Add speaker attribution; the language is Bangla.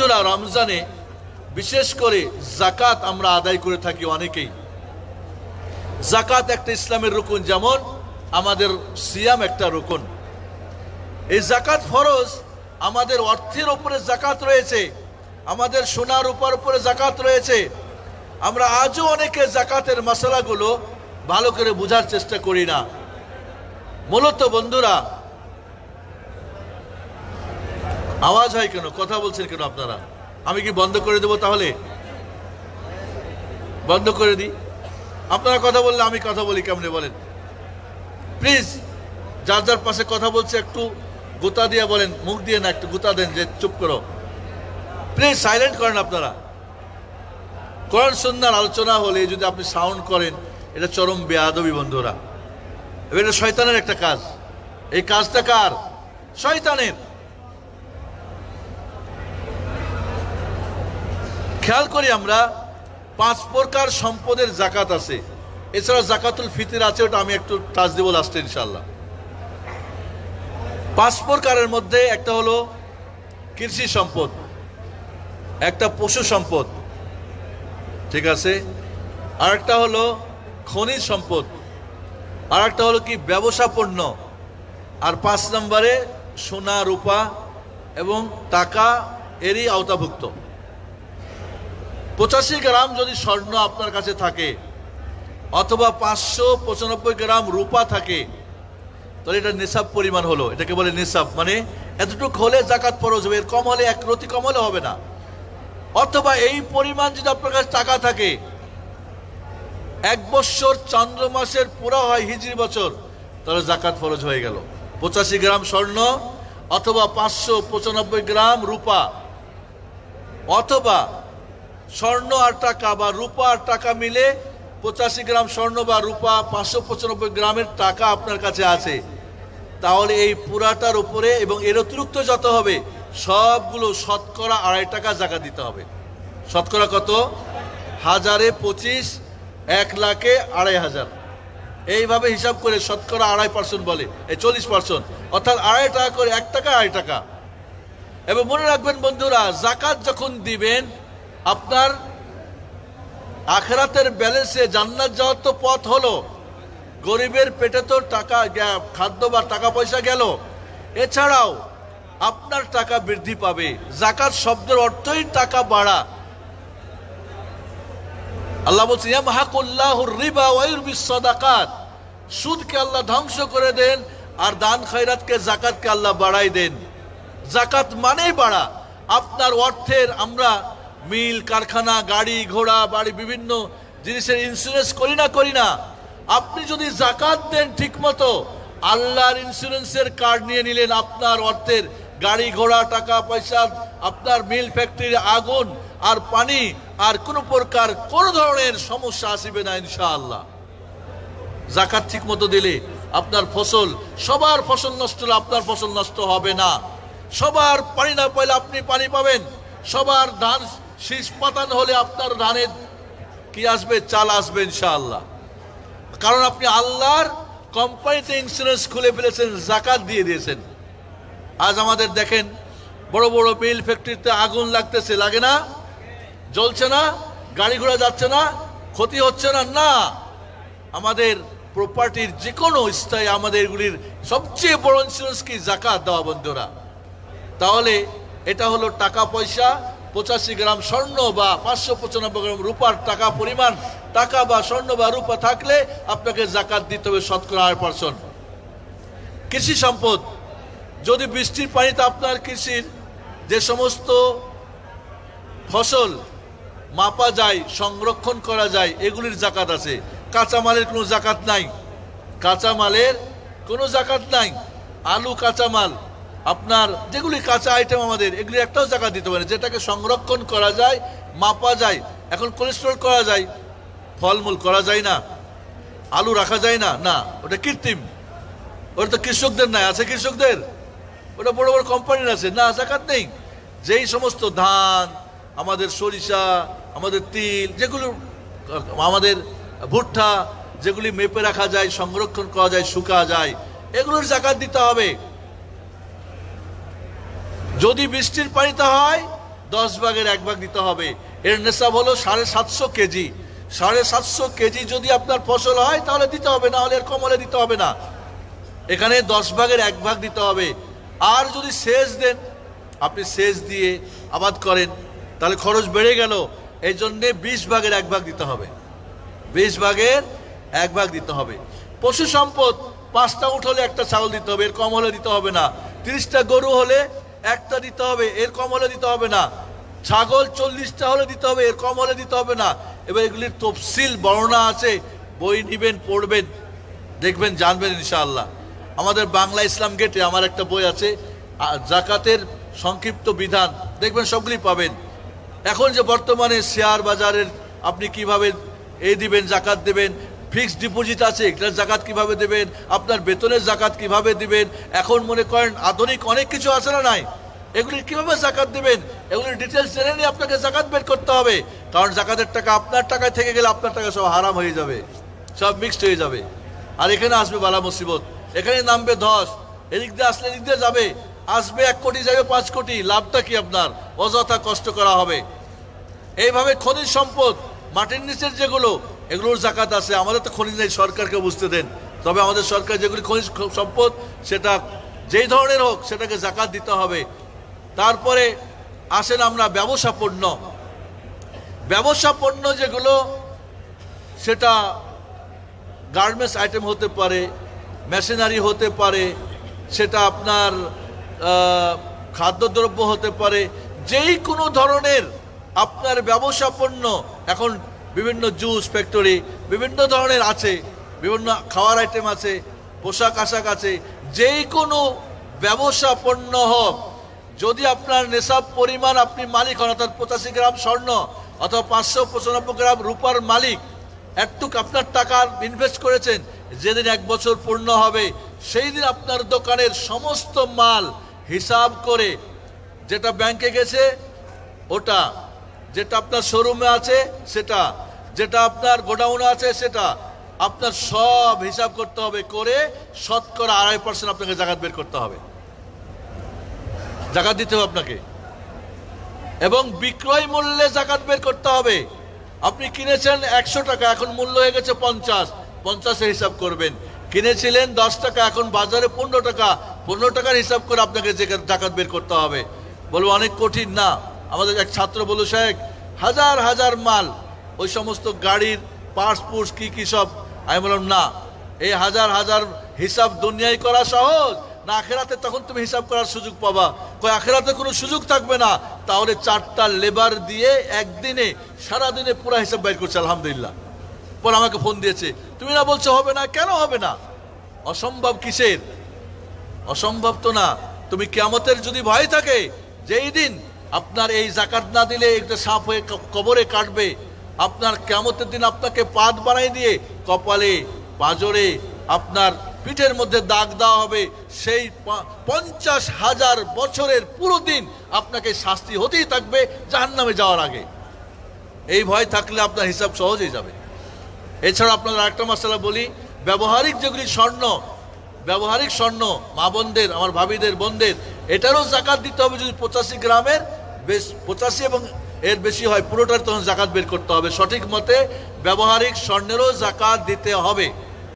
Speaker 1: বন্ধুরা রমজানে বিশেষ করে জাকাত আমরা আদায় করে থাকি অনেকেই জাকাত একটা ইসলামের রুকুন যেমন আমাদের সিয়াম একটা রুকুন এই জাকাত ফরজ আমাদের অর্থের উপরে জাকাত রয়েছে আমাদের সোনার উপর উপরে জাকাত রয়েছে আমরা আজও অনেকে জাকাতের মশলাগুলো ভালো করে বোঝার চেষ্টা করি না মূলত বন্ধুরা আওয়াজ হয় কেন কথা বলছেন কেন আপনারা আমি কি বন্ধ করে দেবো তাহলে বন্ধ করে দিই আপনারা কথা বললে আমি কথা বলি কেমনে বলেন প্লিজ যার যার পাশে কথা বলছে একটু গোতা দিয়ে বলেন মুখ দিয়ে না একটু গোতা দেন যে চুপ করো প্লিজ সাইলেন্ট করেন আপনারা করণ সন্ধ্যার আলোচনা হলে যদি আপনি সাউন্ড করেন এটা চরম বেয়াদবি বন্ধুরা এটা শয়তানের একটা কাজ এই কাজটা কার শয়তানের খেয়াল করি আমরা পাঁচ প্রকার সম্পদের জাকাত আছে এছাড়া জাকাতুল ফিতির আছে ওটা আমি একটু টাচ দেবো লাস্টে ইনশাল্লাহ পাঁচ প্রকারের মধ্যে একটা হলো কৃষি সম্পদ একটা পশু সম্পদ ঠিক আছে আর একটা হলো খনিজ সম্পদ আর একটা হলো কি ব্যবসা পণ্য আর পাঁচ নম্বরে সোনা রূপা এবং টাকা এরই আওতাভুক্ত পঁচাশি গ্রাম যদি স্বর্ণ আপনার কাছে থাকে অথবা পাঁচশো পঁচানব্বই গ্রাম রূপা থাকে তাহলে এটা নিসাব পরিমাণ হলো এটাকে বলে নিসাব মানে এতটুকু হলে জাকাত ফরজ হবে এর কম হলে এক রতি কম হলে হবে না অথবা এই পরিমাণ যদি আপনার কাছে টাকা থাকে এক বছর চন্দ্র মাসের পুরা হয় হিজড়ি বছর তাহলে জাকাত ফরজ হয়ে গেল পঁচাশি গ্রাম স্বর্ণ অথবা পাঁচশো পঁচানব্বই গ্রাম রূপা অথবা স্বর্ণ আর টাকা বা রূপা আর টাকা মিলে পঁচাশি গ্রাম স্বর্ণ বা রূপা পাঁচশো পঁচানব্বই গ্রামের টাকা আপনার কাছে আছে তাহলে এই পুরাটার উপরে এবং এর অতিরিক্ত যত হবে সবগুলো শতকরা আড়াই টাকা জায়গা দিতে হবে শতকরা কত হাজারে পঁচিশ এক লাখে আড়াই হাজার এইভাবে হিসাব করে শতকরা আড়াই পার্সেন্ট বলে এই চল্লিশ পার্সেন্ট অর্থাৎ আড়াই টাকা করে এক টাকা আড়াই টাকা এবং মনে রাখবেন বন্ধুরা জাকাত যখন দিবেন আপনার আখরাতের ব্যালেন্সে জান্নাত যাওয়ার তো পথ হলো গরিবের পেটে তো টাকা খাদ্য বা টাকা পয়সা গেল এছাড়াও আপনার টাকা বৃদ্ধি পাবে জাকাত শব্দের অর্থই টাকা বাড়া আল্লাহ বলছে সুদকে আল্লাহ ধ্বংস করে দেন আর দান খৈরাতকে জাকাতকে আল্লাহ বাড়াই দেন জাকাত মানেই বাড়া আপনার অর্থের আমরা মিল কারখানা গাড়ি ঘোড়া বাড়ি বিভিন্ন জিনিসের ইন্স্যুরেন্স করি না করি না আপনি যদি জাকাত দেন ঠিকমতো আল্লাহর ইন্স্যুরেন্সের কার্ড নিয়ে নিলেন আপনার অর্থের গাড়ি ঘোড়া টাকা পয়সা আপনার মিল ফ্যাক্টরির আগুন আর পানি আর কোনো প্রকার কোন ধরনের সমস্যা আসবে না ইনশাআল্লাহ জাকাত ঠিক মতো দিলে আপনার ফসল সবার ফসল নষ্ট হলে আপনার ফসল নষ্ট হবে না সবার পানি না পাইলে আপনি পানি পাবেন সবার ধান শীষ পাতান হলে আপনার রানের কি আসবে চাল আসবে ইনশাআল্লাহ কারণ আপনি আল্লাহর কোম্পানিতে ইন্স্যুরেন্স খুলে ফেলেছেন জাকাত দিয়ে দিয়েছেন আজ আমাদের দেখেন বড় বড় মিল ফ্যাক্টরিতে আগুন লাগতেছে লাগে না জ্বলছে না গাড়ি ঘোড়া যাচ্ছে না ক্ষতি হচ্ছে না না আমাদের প্রপার্টির যে কোনো স্থায়ী আমাদের এগুলির সবচেয়ে বড় ইন্স্যুরেন্স কি জাকাত দেওয়া বন্ধুরা তাহলে এটা হলো টাকা পয়সা পঁচাশি গ্রাম স্বর্ণ বা পাঁচশো পঁচানব্বই গ্রাম রূপার টাকা পরিমাণ টাকা বা স্বর্ণ বা রূপা থাকলে আপনাকে জাকাত দিতে হবে শতকরা আড় পার্সেন্ট কৃষি সম্পদ যদি বৃষ্টির পানিতে আপনার কৃষির যে সমস্ত ফসল মাপা যায় সংরক্ষণ করা যায় এগুলির জাকাত আছে কাঁচামালের কোনো জাকাত নাই কাঁচামালের কোনো জাকাত নাই আলু কাঁচামাল আপনার যেগুলি কাঁচা আইটেম আমাদের এগুলি একটাও জায়গা দিতে পারে যেটাকে সংরক্ষণ করা যায় মাপা যায় এখন কোলেস্ট্রল করা যায় ফলমূল করা যায় না আলু রাখা যায় না না ওটা কৃত্রিম ওটা তো কৃষকদের নাই আছে কৃষকদের ওটা বড় বড় কোম্পানির আছে না জাকাত নেই যেই সমস্ত ধান আমাদের সরিষা আমাদের তিল যেগুলো আমাদের ভুট্টা যেগুলি মেপে রাখা যায় সংরক্ষণ করা যায় শুকা যায় এগুলোর জাকাত দিতে হবে যদি বৃষ্টির পানিতে হয় দশ ভাগের এক ভাগ দিতে হবে এর নেশাব হলো সাড়ে সাতশো কেজি সাড়ে সাতশো কেজি যদি আপনার ফসল হয় তাহলে দিতে হবে না হলে এরকম হলে দিতে হবে না এখানে দশ ভাগের এক ভাগ দিতে হবে আর যদি সেচ দেন আপনি সেচ দিয়ে আবাদ করেন তাহলে খরচ বেড়ে গেল এই জন্যে বিশ ভাগের এক ভাগ দিতে হবে বিশ ভাগের এক ভাগ দিতে হবে পশু সম্পদ পাঁচটা উঠ হলে একটা ছাগল দিতে হবে এর কম হলে দিতে হবে না তিরিশটা গরু হলে একটা দিতে হবে এর কম হলে দিতে হবে না ছাগল চল্লিশটা হলে দিতে হবে এর কম হলে দিতে হবে না এবার এগুলির তফসিল বর্ণনা আছে বই নিবেন পড়বেন দেখবেন জানবেন ইনশাআল্লাহ আমাদের বাংলা ইসলাম গেটে আমার একটা বই আছে জাকাতের সংক্ষিপ্ত বিধান দেখবেন সবগুলি পাবেন এখন যে বর্তমানে শেয়ার বাজারের আপনি কিভাবে এ দিবেন জাকাত দেবেন ফিক্সড ডিপোজিট আছে এটার জাকাত কিভাবে দেবেন আপনার বেতনের জাকাত কিভাবে দিবেন এখন মনে করেন আধুনিক অনেক কিছু আছে না নাই এগুলি কিভাবে জাকাত দেবেন এগুলির ডিটেলস জেনে নিয়ে আপনাকে জাকাত বের করতে হবে কারণ জাকাতের টাকা আপনার টাকায় থেকে গেলে আপনার টাকা সব হারাম হয়ে যাবে সব মিক্সড হয়ে যাবে আর এখানে আসবে বালা মুসিবত এখানে নামবে ধস এদিক দিয়ে আসলে এদিক দিয়ে যাবে আসবে এক কোটি যাবে পাঁচ কোটি লাভটা কি আপনার অযথা কষ্ট করা হবে এইভাবে খনিজ সম্পদ মাটির নিচের যেগুলো এগুলোর জাকাত আছে আমাদের তো খনিজ নেই সরকারকে বুঝতে দেন তবে আমাদের সরকার যেগুলি খনিজ সম্পদ সেটা যেই ধরনের হোক সেটাকে জাকাত দিতে হবে তারপরে আসেন আমরা ব্যবসা পণ্য ব্যবসা পণ্য যেগুলো সেটা গার্মেন্টস আইটেম হতে পারে মেশিনারি হতে পারে সেটা আপনার খাদ্যদ্রব্য হতে পারে যেই কোনো ধরনের আপনার ব্যবসা পণ্য এখন বিভিন্ন জুস ফ্যাক্টরি বিভিন্ন ধরনের আছে বিভিন্ন খাওয়ার আইটেম আছে পোশাক আশাক আছে যেই কোনো ব্যবসা পণ্য হোক যদি আপনার নেশাব পরিমাণ আপনি মালিক হন অর্থাৎ পঁচাশি গ্রাম স্বর্ণ অথবা পাঁচশো পঁচানব্বই গ্রাম রূপার মালিক একটুক আপনার টাকা ইনভেস্ট করেছেন যেদিন এক বছর পূর্ণ হবে সেই দিন আপনার দোকানের সমস্ত মাল হিসাব করে যেটা ব্যাংকে গেছে ওটা যেটা আপনার শোরুমে আছে সেটা যেটা আপনার গোডাউনে আছে সেটা আপনার সব হিসাব করতে হবে করে শতকরা আড়াই পার্সেন্ট আপনাকে জাকাত বের করতে হবে জাকাত দিতে হবে আপনাকে এবং বিক্রয় মূল্যে জাকাত বের করতে হবে আপনি কিনেছেন একশো টাকা এখন মূল্য হয়ে গেছে পঞ্চাশ পঞ্চাশে হিসাব করবেন কিনেছিলেন দশ টাকা এখন বাজারে পনেরো টাকা পনেরো টাকার হিসাব করে আপনাকে জাকাত বের করতে হবে বলবো অনেক কঠিন না আমাদের এক ছাত্র বলল শেখ হাজার হাজার মাল ওই সমস্ত গাড়ির পার্স পুর্স কী কী সব আমি বললাম না এই হাজার হাজার হিসাব দুনিয়ায় করা সহজ না আখেরাতে তখন তুমি হিসাব করার সুযোগ পাবা কয় আখেরাতে কোনো সুযোগ থাকবে না তাহলে চারটা লেবার দিয়ে একদিনে সারাদিনে পুরো হিসাব বাইর করছে আলহামদুলিল্লাহ পর আমাকে ফোন দিয়েছে তুমি না বলছো হবে না কেন হবে না অসম্ভব কিসের অসম্ভব তো না তুমি কেমতের যদি ভয় থাকে যেই দিন আপনার এই জাকাত না দিলে একটা সাপ হয়ে কবরে কাটবে আপনার কেমতের দিন আপনাকে পাত বানাই দিয়ে কপালে পাজরে আপনার পিঠের মধ্যে দাগ দেওয়া হবে সেই পঞ্চাশ হাজার বছরের পুরো দিন আপনাকে শাস্তি হতেই থাকবে জাহান নামে যাওয়ার আগে এই ভয় থাকলে আপনার হিসাব সহজেই যাবে এছাড়া আপনার আরেকটা মশলা বলি ব্যবহারিক যেগুলি স্বর্ণ ব্যবহারিক স্বর্ণ মা বোনদের আমার ভাবিদের বোনদের এটারও জাকাত দিতে হবে যদি পঁচাশি গ্রামের বেশ পঁচাশি এবং এর বেশি হয় পুরোটার তখন জাকাত বের করতে হবে সঠিক মতে ব্যবহারিক স্বর্ণেরও জাকাত দিতে হবে